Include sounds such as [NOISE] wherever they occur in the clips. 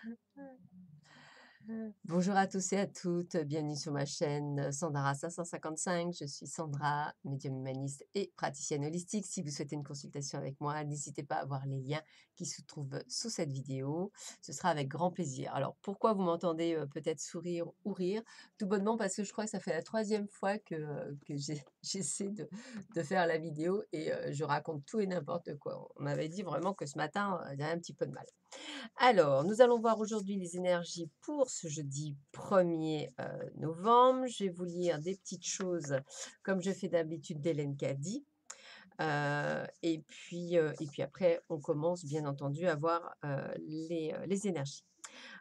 [LAUGHS] Bonjour à tous et à toutes, bienvenue sur ma chaîne euh, sandra 555. Je suis Sandra, médium humaniste et praticienne holistique. Si vous souhaitez une consultation avec moi, n'hésitez pas à voir les liens qui se trouve sous cette vidéo. Ce sera avec grand plaisir. Alors pourquoi vous m'entendez peut-être sourire ou rire Tout bonnement parce que je crois que ça fait la troisième fois que, [LAUGHS] j'essaie de, faire la vidéo et je raconte tout et n'importe quoi. On m'avait dit vraiment que ce matin, j'avais un petit peu de mal. Alors, nous allons voir aujourd'hui les énergies pour ce jeudi 1er novembre. Je vais vous lire des petites choses comme je fais d'habitude d'Hélène Caddy euh, et, puis, euh, et puis après, on commence bien entendu à voir euh, les, énergies.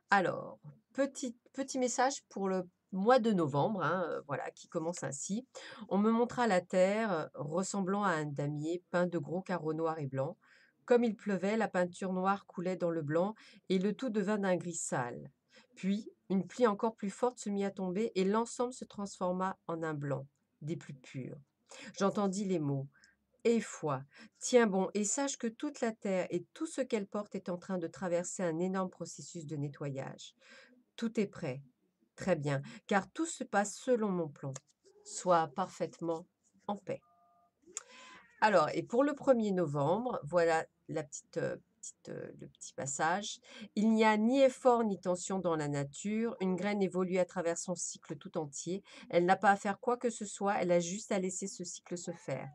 Alors, petit, petit message pour le mois de novembre, hein, voilà, qui commence ainsi. On me montra la terre ressemblant à un damier peint de gros carreaux noirs et blancs. Comme il pleuvait, la peinture noire coulait dans le blanc et le tout devint d'un gris sale. Puis, une pluie encore plus forte se mit à tomber et l'ensemble se transforma en un blanc, des plus purs. J'entendis les mots et foi. Tiens bon et sache que toute la terre et tout ce qu'elle porte est en train de traverser un énorme processus de nettoyage. Tout est prêt. Très bien, car tout se passe selon mon plan. Sois parfaitement en paix. Alors, et pour le 1er novembre, voilà la petite euh, le petit passage. Il n'y a ni effort ni tension dans la nature. Une graine évolue à travers son cycle tout entier. Elle n'a pas à faire quoi que ce soit. Elle a juste à laisser ce cycle se faire.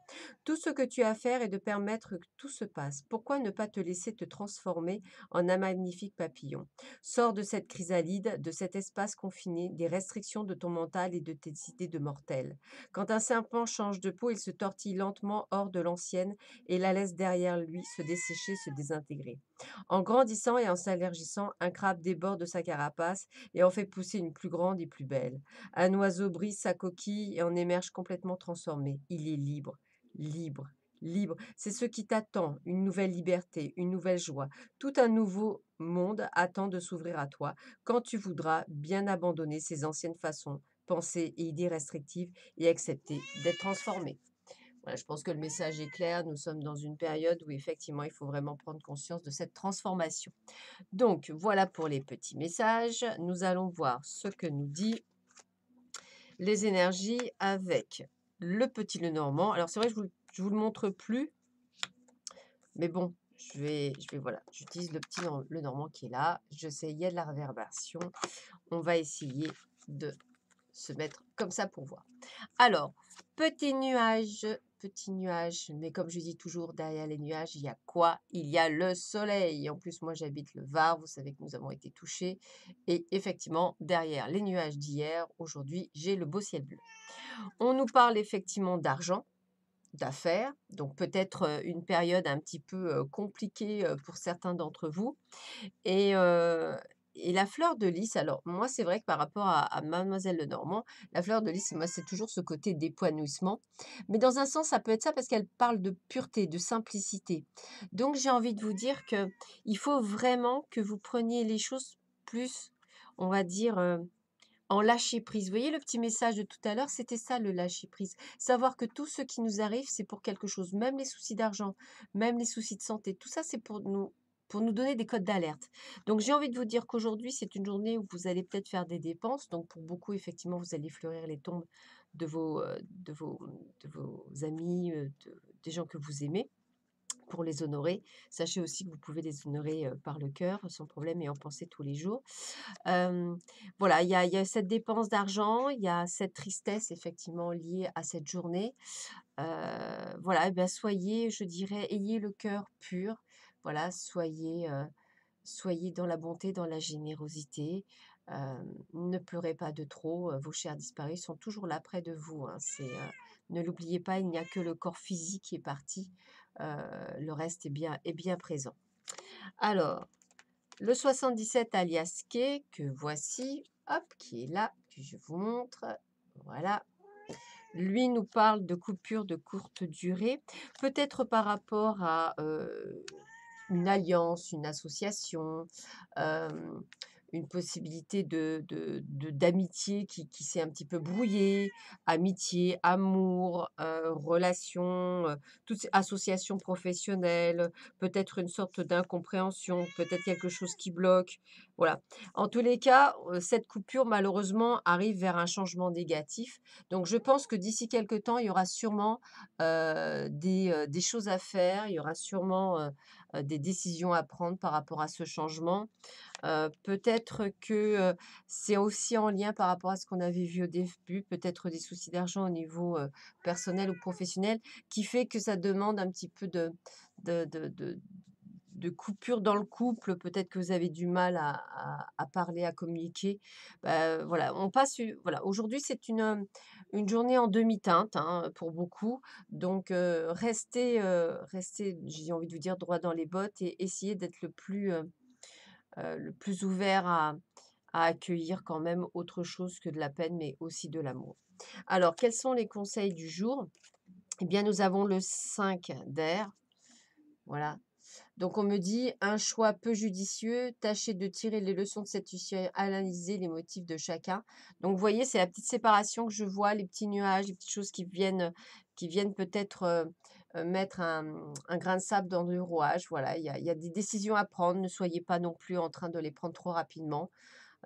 Tout ce que tu as à faire est de permettre que tout se passe. Pourquoi ne pas te laisser te transformer en un magnifique papillon Sors de cette chrysalide, de cet espace confiné, des restrictions de ton mental et de tes idées de mortel. Quand un serpent change de peau, il se tortille lentement hors de l'ancienne et la laisse derrière lui se dessécher, se désintégrer. En grandissant et en s'allergissant, un crabe déborde de sa carapace et en fait pousser une plus grande et plus belle. Un oiseau brise sa coquille et en émerge complètement transformé. Il est libre, libre, libre. C'est ce qui t'attend, une nouvelle liberté, une nouvelle joie. Tout un nouveau monde attend de s'ouvrir à toi quand tu voudras bien abandonner ces anciennes façons, pensées et idées restrictives et accepter d'être transformé je pense que le message est clair. Nous sommes dans une période où effectivement, il faut vraiment prendre conscience de cette transformation. Donc, voilà pour les petits messages. Nous allons voir ce que nous dit les énergies avec le petit le normand. Alors, c'est vrai, je ne vous, je vous le montre plus. Mais bon, je vais, je vais voilà, j'utilise le petit le normand qui est là. a de la réverbération. On va essayer de se mettre comme ça pour voir. Alors, petit nuage petits nuages. Mais comme je dis toujours, derrière les nuages, il y a quoi Il y a le soleil. En plus, moi, j'habite le Var. Vous savez que nous avons été touchés. Et effectivement, derrière les nuages d'hier, aujourd'hui, j'ai le beau ciel bleu. On nous parle effectivement d'argent d'affaires, donc peut-être une période un petit peu compliquée pour certains d'entre vous. Et, et la fleur de lys, alors moi c'est vrai que par rapport à, Mademoiselle Mademoiselle Normand, la fleur de lys, moi c'est toujours ce côté d'épanouissement. Mais dans un sens, ça peut être ça parce qu'elle parle de pureté, de simplicité. Donc j'ai envie de vous dire que il faut vraiment que vous preniez les choses plus, on va dire, euh, en lâcher prise. Vous voyez le petit message de tout à l'heure, c'était ça le lâcher prise. Savoir que tout ce qui nous arrive, c'est pour quelque chose. Même les soucis d'argent, même les soucis de santé, tout ça c'est pour nous pour nous donner des codes d'alerte. Donc j'ai envie de vous dire qu'aujourd'hui, c'est une journée où vous allez peut-être faire des dépenses. Donc pour beaucoup, effectivement, vous allez fleurir les tombes de vos, euh, de vos, de vos amis, euh, des gens que vous aimez pour les honorer. Sachez aussi que vous pouvez les honorer euh, par le cœur, sans problème, et en penser tous les jours. voilà, il y, a cette dépense d'argent, il y a cette tristesse, effectivement, liée à cette journée. voilà, et eh bien soyez, je dirais, ayez le cœur pur, voilà, soyez, euh, soyez dans la bonté, dans la générosité. Euh, ne pleurez pas de trop, euh, vos chers disparus sont toujours là près de vous. Hein. ne l'oubliez pas, il n'y a que le corps physique qui est parti, le reste est bien, bien présent. Alors, le 77 alias K, que voici, hop, qui est là, que je vous montre, voilà. Lui nous parle de coupure de courte durée, peut-être par rapport à une alliance, une association, une possibilité de, d'amitié qui, qui, s'est un petit peu brouillée, amitié, amour, euh, relation, euh, toutes associations professionnelles, peut-être une sorte d'incompréhension, peut-être quelque chose qui bloque. Voilà. En tous les cas, euh, cette coupure, malheureusement, arrive vers un changement négatif. Donc, je pense que d'ici quelques temps, il y aura sûrement des, des, choses à faire, il y aura sûrement des décisions à prendre par rapport à ce changement. Euh, peut-être que euh, c'est aussi en lien par rapport à ce qu'on avait vu au début, peut-être des soucis d'argent au niveau euh, personnel ou professionnel, qui fait que ça demande un petit peu de, de, coupure dans le couple. Peut-être que vous avez du mal à, parler, à communiquer. Bah, voilà, on passe. Voilà, aujourd'hui c'est une, une journée en demi-teinte hein, pour beaucoup. Donc restez, restez j'ai envie de vous dire droit dans les bottes et essayez d'être le plus euh, le plus ouvert à, accueillir quand même autre chose que de la peine, mais aussi de l'amour. Alors, quels sont les conseils du jour Eh bien, nous avons le 5 d'air. Voilà. Donc, on me dit un choix peu judicieux, tâchez de tirer les leçons de cette usine. analyser les motifs de chacun. Donc, vous voyez, c'est la petite séparation que je vois, les petits nuages, les petites choses qui viennent, qui viennent peut-être euh, euh, mettre un, grain de sable dans le rouage. Voilà, il y, a, des décisions à prendre. Ne soyez pas non plus en train de les prendre trop rapidement.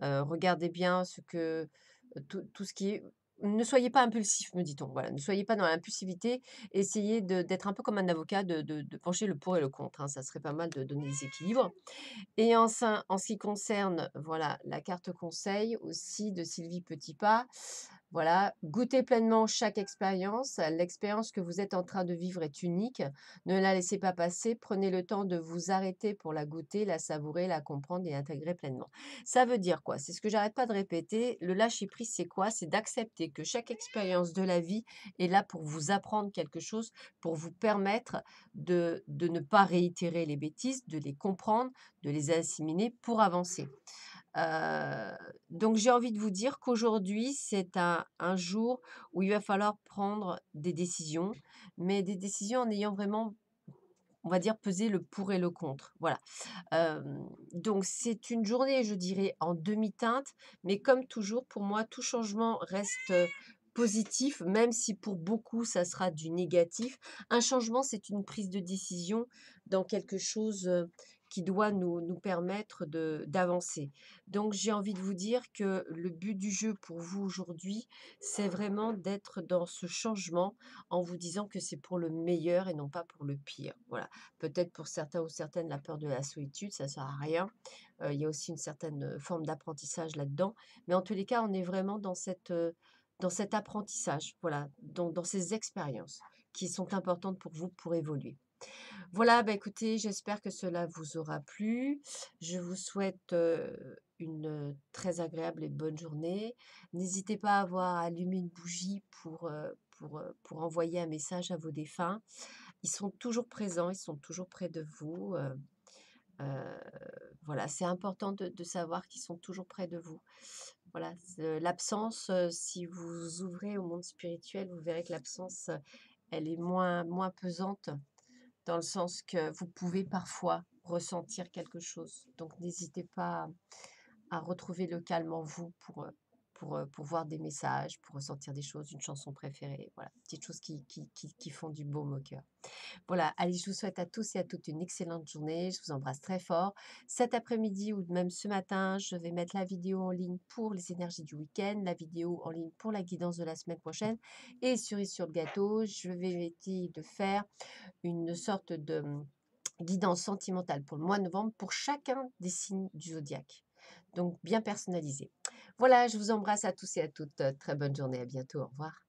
Euh, regardez bien ce que euh, tout, ce qui est. Ne soyez pas impulsif, me dit-on. Voilà, ne soyez pas dans l'impulsivité. Essayez d'être un peu comme un avocat, de, pencher le pour et le contre. Hein, ça serait pas mal de donner des équilibres. Et en, en ce qui concerne, voilà, la carte conseil aussi de Sylvie Petitpas. Voilà, goûtez pleinement chaque expérience. L'expérience que vous êtes en train de vivre est unique. Ne la laissez pas passer. Prenez le temps de vous arrêter pour la goûter, la savourer, la comprendre et intégrer pleinement. Ça veut dire quoi C'est ce que j'arrête pas de répéter. Le lâcher prise, c'est quoi C'est d'accepter que chaque expérience de la vie est là pour vous apprendre quelque chose, pour vous permettre de, de ne pas réitérer les bêtises, de les comprendre, de les assimiler pour avancer donc j'ai envie de vous dire qu'aujourd'hui, c'est un, un, jour où il va falloir prendre des décisions, mais des décisions en ayant vraiment, on va dire, pesé le pour et le contre. Voilà. donc c'est une journée, je dirais, en demi-teinte, mais comme toujours, pour moi, tout changement reste positif, même si pour beaucoup ça sera du négatif. Un changement, c'est une prise de décision dans quelque chose qui doit nous, nous permettre d'avancer. Donc j'ai envie de vous dire que le but du jeu pour vous aujourd'hui, c'est vraiment d'être dans ce changement en vous disant que c'est pour le meilleur et non pas pour le pire. Voilà. Peut-être pour certains ou certaines, la peur de la solitude, ça ne sert à rien. Euh, il y a aussi une certaine euh, forme d'apprentissage là-dedans. Mais en tous les cas, on est vraiment dans, cette, euh, dans cet apprentissage, voilà, dans ces expériences qui sont importantes pour vous pour évoluer. Voilà, bah, écoutez, j'espère que cela vous aura plu. Je vous souhaite une très agréable et bonne journée. N'hésitez pas à avoir allumé une bougie pour, pour, pour, envoyer un message à vos défunts. Ils sont toujours présents, ils sont toujours près de vous. voilà, c'est important de, savoir qu'ils sont toujours près de vous. Voilà, l'absence, si vous ouvrez au monde spirituel, vous verrez que l'absence, elle est moins, moins pesante dans le sens que vous pouvez parfois ressentir quelque chose. Donc n'hésitez pas à retrouver le calme en vous pour euh, pour, voir des messages, pour ressentir des choses, une chanson préférée, voilà, petites choses qui, qui, font du beau moqueur Voilà, allez, je vous souhaite à tous et à toutes une excellente journée, je vous embrasse très fort. Cet après-midi ou même ce matin, je vais mettre la vidéo en ligne pour les énergies du week-end, la vidéo en ligne pour la guidance de la semaine prochaine et cerise sur le gâteau, je vais essayer de faire une sorte de mmh, guidance sentimentale pour le mois de novembre pour chacun des signes du zodiaque. Donc bien personnalisé. Voilà, je vous embrasse à tous et à toutes. Euh, très bonne journée, à bientôt, au revoir.